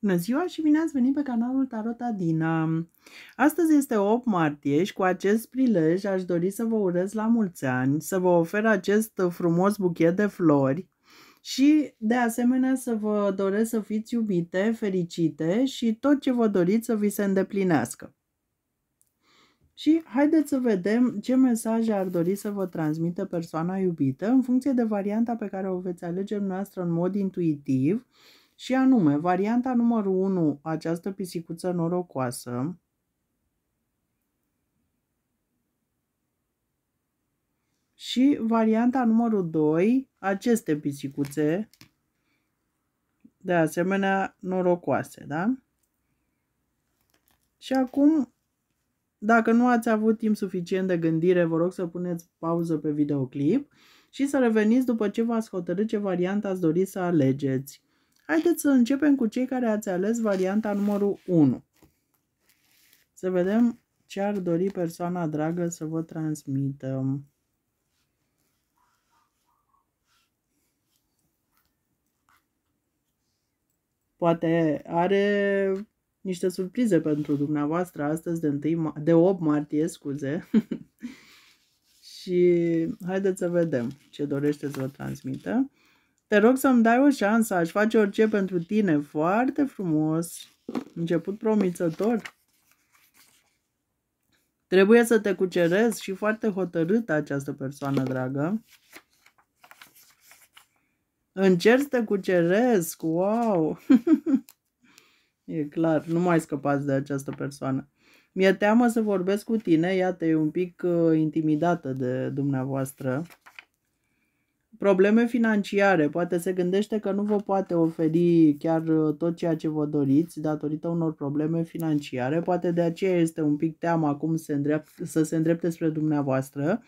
Bună ziua și bine ați venit pe canalul Tarot Adina! Astăzi este 8 martie și cu acest prilej aș dori să vă urez la mulți ani, să vă ofer acest frumos buchet de flori și de asemenea să vă doresc să fiți iubite, fericite și tot ce vă doriți să vi se îndeplinească. Și haideți să vedem ce mesaje ar dori să vă transmită persoana iubită în funcție de varianta pe care o veți alege noastră în mod intuitiv și anume, varianta numărul 1, această pisicuță norocoasă, și varianta numărul 2, aceste pisicuțe, de asemenea norocoase, da? Și acum, dacă nu ați avut timp suficient de gândire, vă rog să puneți pauză pe videoclip și să reveniți după ce v-ați hotărât ce variantă ați dori să alegeți. Haideți să începem cu cei care ați ales varianta numărul 1. Să vedem ce ar dori persoana dragă să vă transmită. Poate are niște surprize pentru dumneavoastră astăzi de, 1, de 8 martie, scuze. și haideți să vedem ce dorește să vă transmită. Te rog să-mi dai o șansă, aș face orice pentru tine. Foarte frumos. Început promițător. Trebuie să te cucerez și foarte hotărâtă această persoană, dragă. Încerc să te cuceresc, wow! e clar, nu mai scăpați de această persoană. Mi-e teamă să vorbesc cu tine, iată, e un pic uh, intimidată de dumneavoastră probleme financiare, poate se gândește că nu vă poate oferi chiar uh, tot ceea ce vă doriți datorită unor probleme financiare, poate de aceea este un pic teama acum se îndrept, să se îndrepte spre dumneavoastră.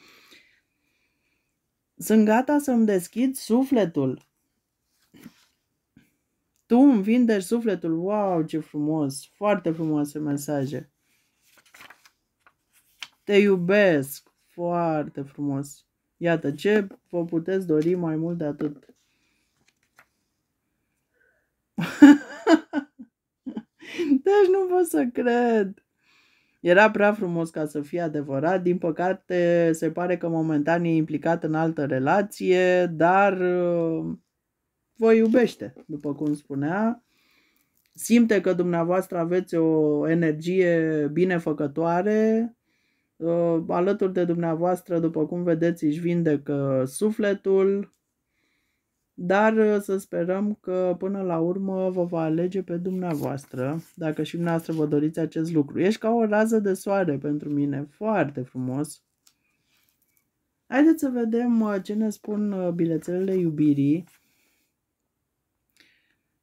Sunt gata să-mi deschid sufletul. Tu îmi vindești sufletul. Wow, ce frumos! Foarte frumoase mesaje. Te iubesc. Foarte frumos. Iată ce vă puteți dori mai mult de atât. deci nu pot să cred. Era prea frumos ca să fie adevărat, din păcate se pare că momentan e implicat în altă relație, dar uh, vă iubește, după cum spunea. Simte că dumneavoastră aveți o energie binefăcătoare, Uh, alături de dumneavoastră, după cum vedeți, își vindecă sufletul, dar uh, să sperăm că până la urmă vă va alege pe dumneavoastră, dacă și dumneavoastră vă doriți acest lucru. Ești ca o rază de soare pentru mine, foarte frumos. Haideți să vedem uh, ce ne spun bilețelele iubirii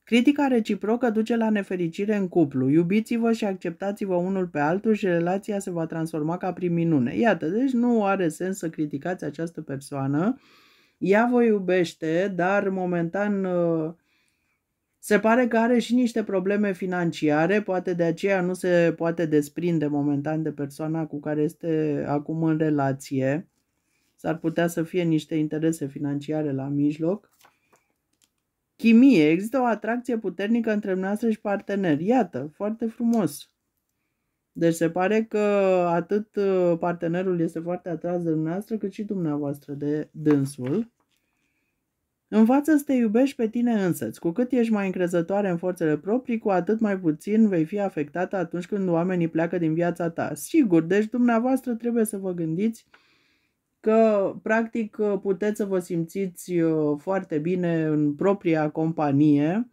Critica reciprocă duce la nefericire în cuplu. Iubiți-vă și acceptați-vă unul pe altul și relația se va transforma ca prin minune. Iată, deci nu are sens să criticați această persoană. Ea vă iubește, dar momentan uh, se pare că are și niște probleme financiare, poate de aceea nu se poate desprinde momentan de persoana cu care este acum în relație. S-ar putea să fie niște interese financiare la mijloc chimie, există o atracție puternică între noastră și partener. Iată, foarte frumos. Deci se pare că atât uh, partenerul este foarte atras de dumneavoastră, cât și dumneavoastră de dânsul. Învață să te iubești pe tine însăți. Cu cât ești mai încrezătoare în forțele proprii, cu atât mai puțin vei fi afectată atunci când oamenii pleacă din viața ta. Sigur, deci dumneavoastră trebuie să vă gândiți că practic puteți să vă simțiți uh, foarte bine în propria companie,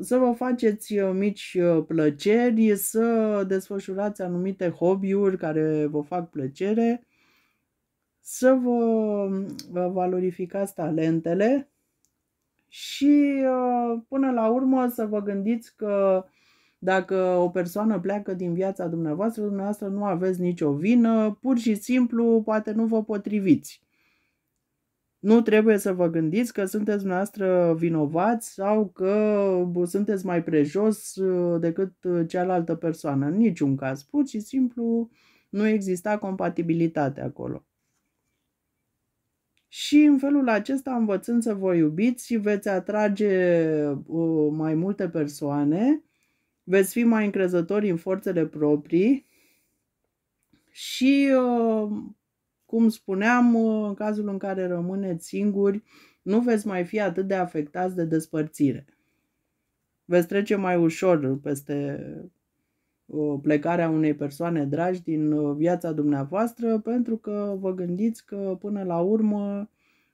să vă faceți uh, mici uh, plăceri, să desfășurați anumite hobby-uri care vă fac plăcere, să vă, valorificați talentele și până la urmă să vă gândiți că dacă o persoană pleacă din viața dumneavoastră, dumneavoastră nu aveți nicio vină, pur și simplu poate nu vă potriviți. Nu trebuie să vă gândiți că sunteți dumneavoastră vinovați sau că sunteți mai prejos uh, decât uh, cealaltă persoană. În niciun caz. Pur și simplu nu exista compatibilitate acolo. Și în felul acesta, învățând să vă iubiți și veți atrage uh, mai multe persoane, veți fi mai încrezători în forțele proprii și, uh, cum spuneam, uh, în cazul în care rămâneți singuri, nu veți mai fi atât de afectați de despărțire. Veți trece mai ușor peste uh, plecarea unei persoane dragi din viața dumneavoastră pentru că vă gândiți că până la urmă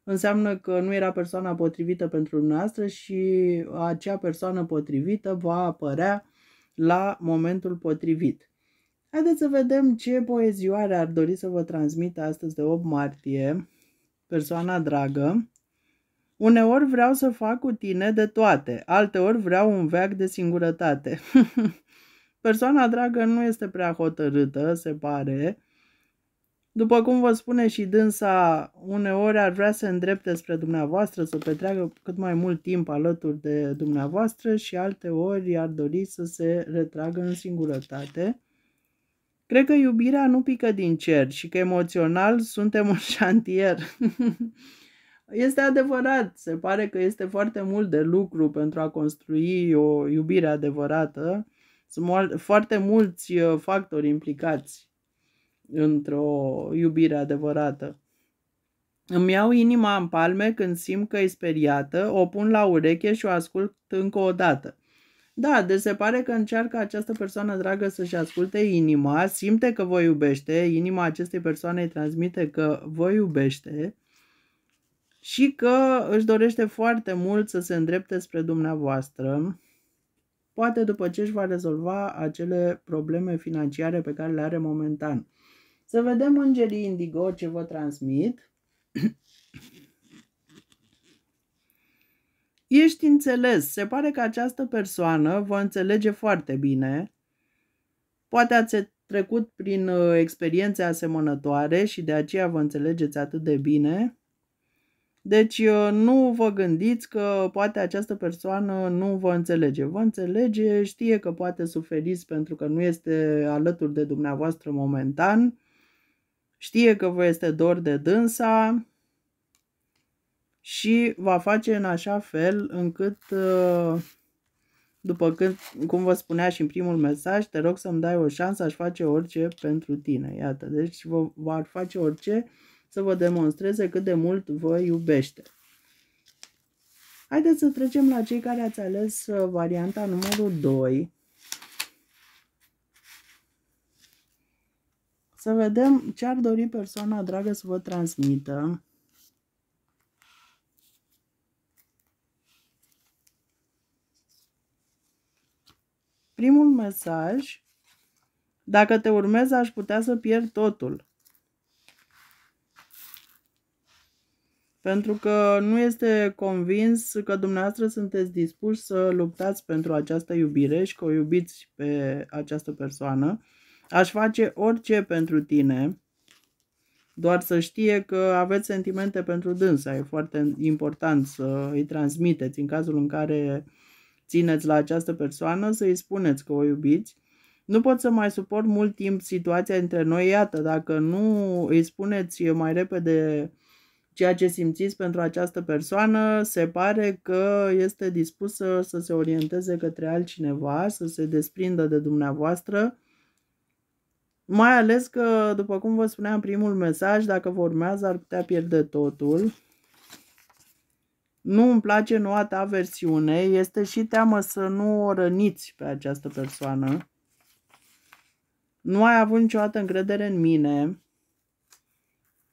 înseamnă că nu era persoana potrivită pentru dumneavoastră și acea persoană potrivită va apărea la momentul potrivit. Haideți să vedem ce poezioare ar dori să vă transmit astăzi de 8 martie, persoana dragă. Uneori vreau să fac cu tine de toate, alteori vreau un veac de singurătate. persoana dragă nu este prea hotărâtă, se pare, după cum vă spune și dânsa, uneori ar vrea să îndrepte spre dumneavoastră, să petreacă cât mai mult timp alături de dumneavoastră și alte ori ar dori să se retragă în singurătate. Cred că iubirea nu pică din cer și că emoțional suntem un șantier. este adevărat, se pare că este foarte mult de lucru pentru a construi o iubire adevărată. Sunt foarte mulți uh, factori implicați într-o iubire adevărată. Îmi iau inima în palme când simt că e speriată, o pun la ureche și o ascult încă o dată. Da, de se pare că încearcă această persoană dragă să-și asculte inima, simte că vă iubește, inima acestei persoane îi transmite că vă iubește și că își dorește foarte mult să se îndrepte spre dumneavoastră, poate după ce își va rezolva acele probleme financiare pe care le are momentan. Să vedem îngerii indigo ce vă transmit. Ești înțeles. Se pare că această persoană vă înțelege foarte bine. Poate ați trecut prin uh, experiențe asemănătoare și de aceea vă înțelegeți atât de bine. Deci uh, nu vă gândiți că poate această persoană nu vă înțelege. Vă înțelege, știe că poate suferiți pentru că nu este alături de dumneavoastră momentan știe că vă este dor de dânsa și va face în așa fel încât, uh, după când cum vă spunea și în primul mesaj, te rog să-mi dai o șansă, aș face orice pentru tine. Iată, deci vă, va face orice să vă demonstreze cât de mult vă iubește. Haideți să trecem la cei care ați ales uh, varianta numărul 2. Să vedem ce ar dori persoana dragă să vă transmită. Primul mesaj, dacă te urmez aș putea să pierd totul. pentru că nu este convins că dumneavoastră sunteți dispuși să luptați pentru această iubire și că o iubiți pe această persoană. Aș face orice pentru tine, doar să știe că aveți sentimente pentru dânsa. E foarte important să îi transmiteți în cazul în care țineți la această persoană, să îi spuneți că o iubiți. Nu pot să mai suport mult timp situația între noi. Iată, dacă nu îi spuneți mai repede ceea ce simțiți pentru această persoană, se pare că este dispusă să se orienteze către altcineva, să se desprindă de dumneavoastră mai ales că, după cum vă spuneam primul mesaj, dacă vă urmează ar putea pierde totul. Nu îmi place noua ta versiune, este și teamă să nu o răniți pe această persoană. Nu ai avut niciodată încredere în mine.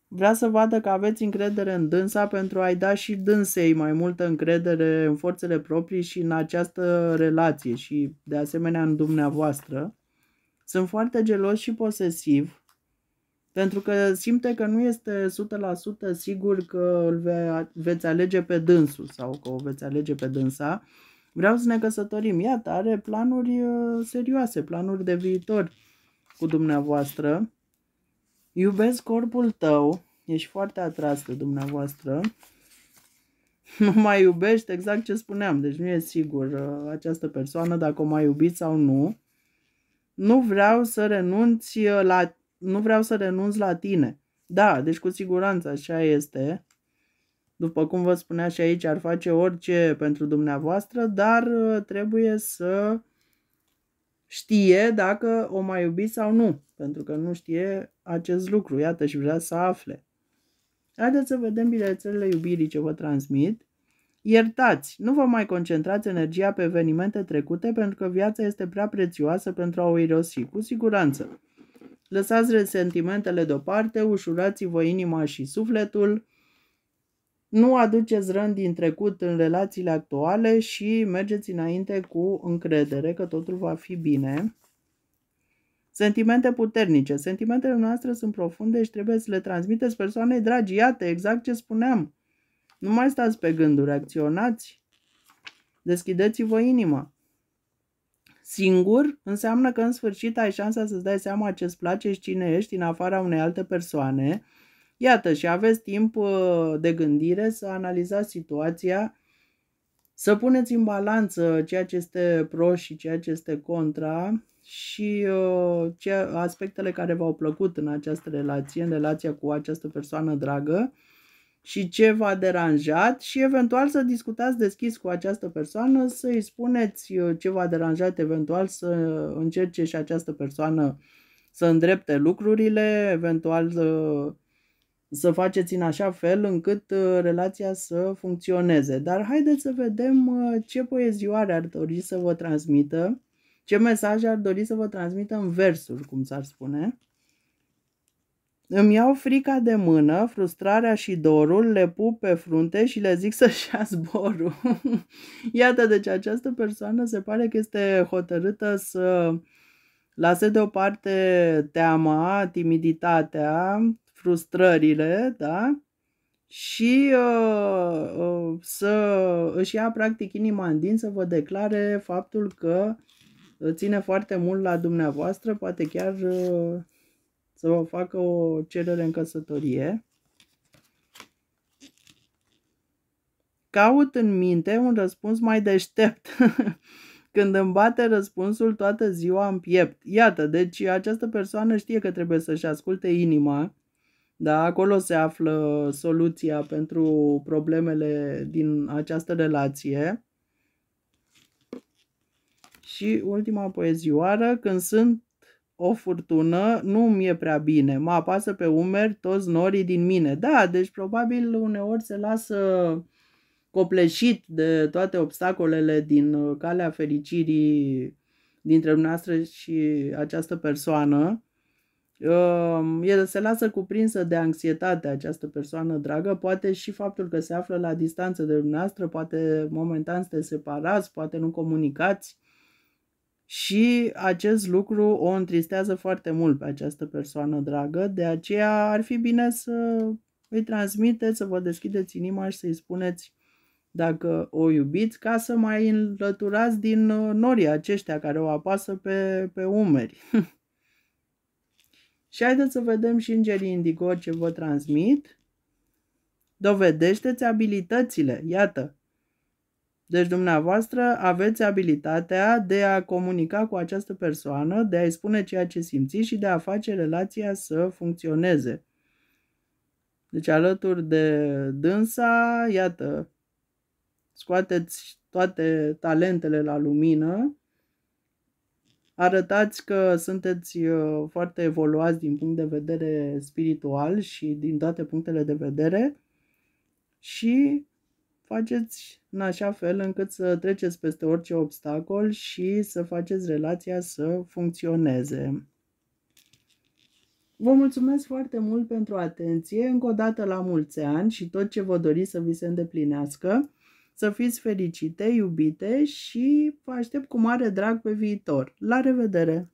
Vrea să vadă că aveți încredere în dânsa pentru a-i da și dânsei mai multă încredere în forțele proprii și în această relație și de asemenea în dumneavoastră. Sunt foarte gelos și posesiv pentru că simte că nu este 100% sigur că îl ve- veți alege pe dânsul sau că o veți alege pe dânsa. Vreau să ne căsătorim. Iată, are planuri uh, serioase, planuri de viitor cu dumneavoastră. Iubesc corpul tău, ești foarte atras de dumneavoastră. Nu mai iubești, exact ce spuneam, deci nu e sigur uh, această persoană dacă o mai iubiți sau nu nu vreau să renunți uh, la, nu vreau să renunț la tine. Da, deci cu siguranță așa este. După cum vă spunea și aici, ar face orice pentru dumneavoastră, dar uh, trebuie să știe dacă o mai iubi sau nu, pentru că nu știe acest lucru. Iată și vrea să afle. Haideți să vedem bilețelele iubirii ce vă transmit. Iertați, nu vă mai concentrați energia pe evenimente trecute pentru că viața este prea prețioasă pentru a o irosi, cu siguranță. Lăsați resentimentele deoparte, ușurați-vă inima și sufletul, nu aduceți rând din trecut în relațiile actuale și mergeți înainte cu încredere că totul va fi bine. Sentimente puternice. Sentimentele noastre sunt profunde și trebuie să le transmiteți persoanei dragi. Iată, exact ce spuneam. Nu mai stați pe gânduri, acționați. Deschideți-vă inima. Singur înseamnă că în sfârșit ai șansa să-ți dai seama ce-ți place și cine ești în afara unei alte persoane. Iată, și aveți timp uh, de gândire să analizați situația, să puneți în balanță ceea ce este pro și ceea ce este contra și uh, ce, aspectele care v-au plăcut în această relație, în relația cu această persoană dragă și ce v-a deranjat și eventual să discutați deschis cu această persoană, să-i spuneți uh, ce v-a deranjat, eventual să încerce și această persoană să îndrepte lucrurile, eventual uh, să faceți în așa fel încât uh, relația să funcționeze. Dar haideți să vedem ce poezioare ar dori să vă transmită, ce mesaj ar dori să vă transmită în versuri, cum s-ar spune. Îmi iau frica de mână, frustrarea și dorul, le pup pe frunte și le zic să-și ia zborul. Iată, deci această persoană se pare că este hotărâtă să lase deoparte teama, timiditatea, frustrările, da? și uh, uh, să își ia practic inima în din să vă declare faptul că ține foarte mult la dumneavoastră, poate chiar uh, să vă facă o cerere în căsătorie, caut în minte un răspuns mai deștept. Când îmi bate răspunsul toată ziua în piept. Iată, deci această persoană știe că trebuie să-și asculte inima, da, acolo se află soluția pentru problemele din această relație. Și ultima poezioară, când sunt o furtună, nu mi-e prea bine, mă apasă pe umeri toți norii din mine. Da, deci probabil uneori se lasă copleșit de toate obstacolele din uh, calea fericirii dintre dumneavoastră și această persoană. Um, El se lasă cuprinsă de anxietate această persoană dragă, poate și faptul că se află la distanță de dumneavoastră, poate momentan sunteți separați, poate nu comunicați, și acest lucru o întristează foarte mult pe această persoană dragă, de aceea ar fi bine să îi transmiteți, să vă deschideți inima și să-i spuneți dacă o iubiți, ca să mai înlăturați din uh, norii aceștia care o apasă pe, pe umeri. și haideți să vedem și îngerii indigo ce vă transmit. Dovedește-ți abilitățile, iată, deci dumneavoastră aveți abilitatea de a comunica cu această persoană, de a-i spune ceea ce simțiți și de a face relația să funcționeze. Deci alături de dânsa, iată, scoateți toate talentele la lumină, arătați că sunteți uh, foarte evoluați din punct de vedere spiritual și din toate punctele de vedere și faceți în așa fel încât să treceți peste orice obstacol și să faceți relația să funcționeze. Vă mulțumesc foarte mult pentru atenție, încă o dată la mulți ani și tot ce vă doriți să vi se îndeplinească. Să fiți fericite, iubite și vă aștept cu mare drag pe viitor. La revedere!